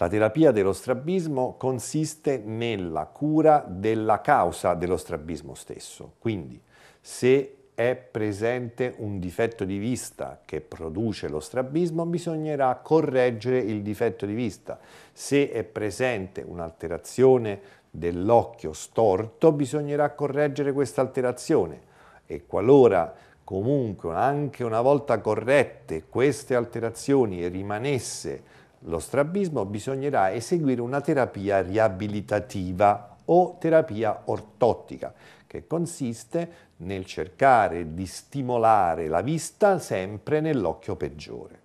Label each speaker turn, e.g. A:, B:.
A: La terapia dello strabismo consiste nella cura della causa dello strabismo stesso. Quindi, se è presente un difetto di vista che produce lo strabismo, bisognerà correggere il difetto di vista. Se è presente un'alterazione dell'occhio storto, bisognerà correggere questa alterazione e qualora comunque anche una volta corrette queste alterazioni rimanesse lo strabismo bisognerà eseguire una terapia riabilitativa o terapia ortottica, che consiste nel cercare di stimolare la vista sempre nell'occhio peggiore.